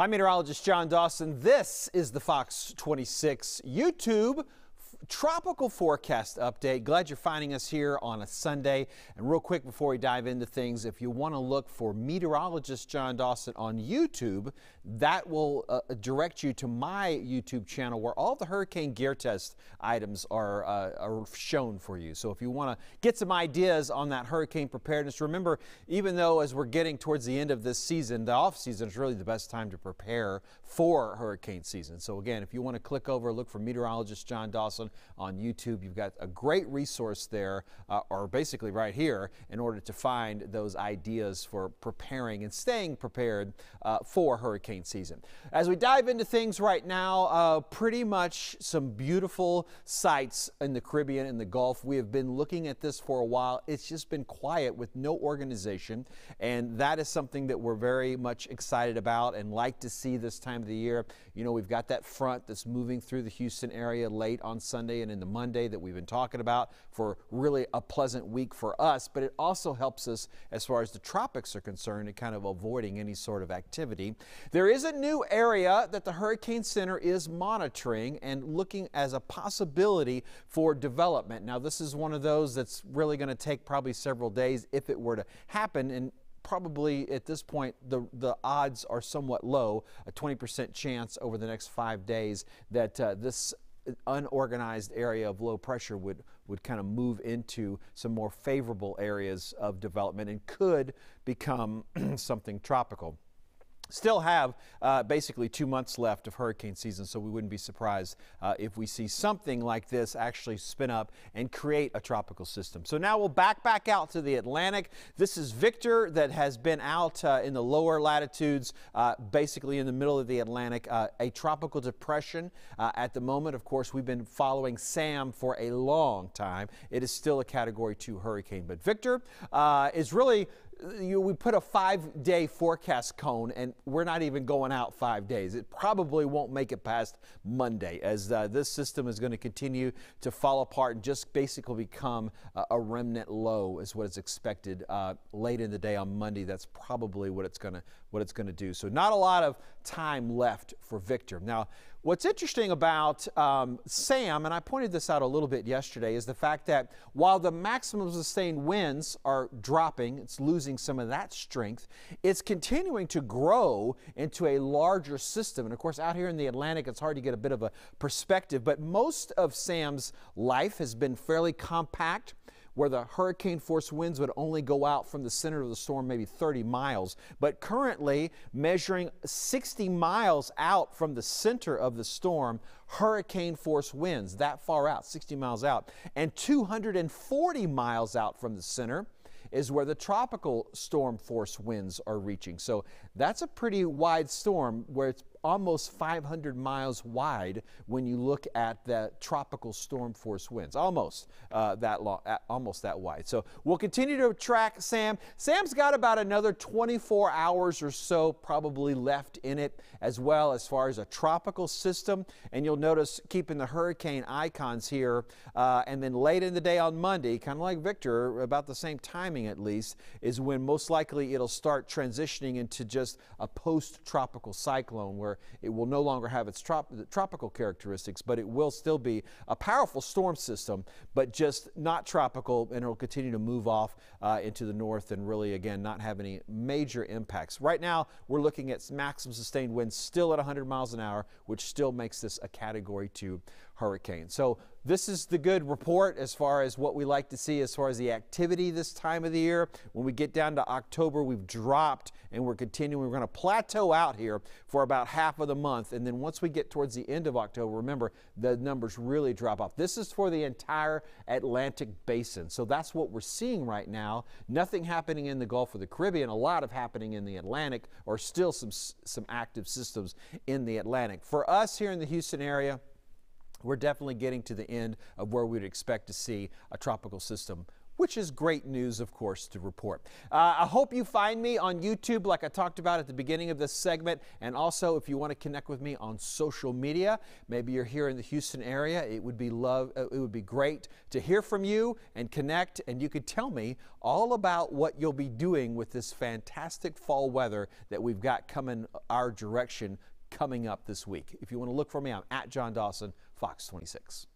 I'm meteorologist John Dawson. This is the Fox 26 YouTube tropical forecast update. Glad you're finding us here on a Sunday. And real quick before we dive into things, if you want to look for meteorologist John Dawson on YouTube, that will uh, direct you to my YouTube channel where all the hurricane gear test items are, uh, are shown for you. So if you want to get some ideas on that hurricane preparedness, remember, even though as we're getting towards the end of this season, the off season is really the best time to prepare for hurricane season. So again, if you want to click over, look for meteorologist John Dawson, on YouTube. You've got a great resource there, uh, or basically right here, in order to find those ideas for preparing and staying prepared uh, for hurricane season. As we dive into things right now, uh, pretty much some beautiful sites in the Caribbean and the Gulf. We have been looking at this for a while. It's just been quiet with no organization, and that is something that we're very much excited about and like to see this time of the year. You know, we've got that front that's moving through the Houston area late on Sunday Sunday and into Monday that we've been talking about for really a pleasant week for us, but it also helps us as far as the tropics are concerned in kind of avoiding any sort of activity. There is a new area that the Hurricane Center is monitoring and looking as a possibility for development. Now, this is one of those that's really going to take probably several days if it were to happen. And probably at this point the, the odds are somewhat low, a 20% chance over the next five days that uh, this unorganized area of low pressure would, would kind of move into some more favorable areas of development and could become something tropical. Still have uh, basically two months left of hurricane season, so we wouldn't be surprised uh, if we see something like this actually spin up and create a tropical system. So now we'll back back out to the Atlantic. This is Victor that has been out uh, in the lower latitudes, uh, basically in the middle of the Atlantic, uh, a tropical depression uh, at the moment. Of course, we've been following Sam for a long time. It is still a Category 2 hurricane, but Victor is really you, we put a five day forecast cone, and we're not even going out five days. It probably won't make it past Monday as uh, this system is going to continue to fall apart and just basically become uh, a remnant low, is what is expected uh, late in the day on Monday. That's probably what it's going to what it's going to do. So not a lot of time left for Victor. Now, What's interesting about um, SAM, and I pointed this out a little bit yesterday, is the fact that while the maximum sustained winds are dropping, it's losing some of that strength, it's continuing to grow into a larger system. And of course, out here in the Atlantic, it's hard to get a bit of a perspective, but most of SAM's life has been fairly compact where the hurricane force winds would only go out from the center of the storm maybe 30 miles, but currently measuring 60 miles out from the center of the storm, hurricane force winds that far out, 60 miles out, and 240 miles out from the center is where the tropical storm force winds are reaching. So that's a pretty wide storm where it's almost 500 miles wide when you look at the tropical storm force winds, almost uh, that long, almost that wide. So we'll continue to track Sam. Sam's got about another 24 hours or so probably left in it as well as far as a tropical system. And you'll notice keeping the hurricane icons here. Uh, and then late in the day on Monday, kind of like Victor, about the same timing at least, is when most likely it'll start transitioning into just a post-tropical cyclone where it will no longer have its trop tropical characteristics, but it will still be a powerful storm system, but just not tropical, and it'll continue to move off uh, into the north and really, again, not have any major impacts. Right now, we're looking at maximum sustained winds still at 100 miles an hour, which still makes this a Category 2 hurricane. So this is the good report as far as what we like to see as far as the activity this time of the year. When we get down to October, we've dropped and we're continuing. We're going to plateau out here for about half of the month. And then once we get towards the end of October, remember the numbers really drop off. This is for the entire Atlantic basin. So that's what we're seeing right now. Nothing happening in the Gulf of the Caribbean, a lot of happening in the Atlantic or still some some active systems in the Atlantic. For us here in the Houston area, we're definitely getting to the end of where we'd expect to see a tropical system which is great news, of course, to report. Uh, I hope you find me on YouTube, like I talked about at the beginning of this segment. And also, if you want to connect with me on social media, maybe you're here in the Houston area, it would be love, uh, it would be great to hear from you and connect. And you could tell me all about what you'll be doing with this fantastic fall weather that we've got coming our direction coming up this week. If you want to look for me, I'm at John Dawson Fox 26.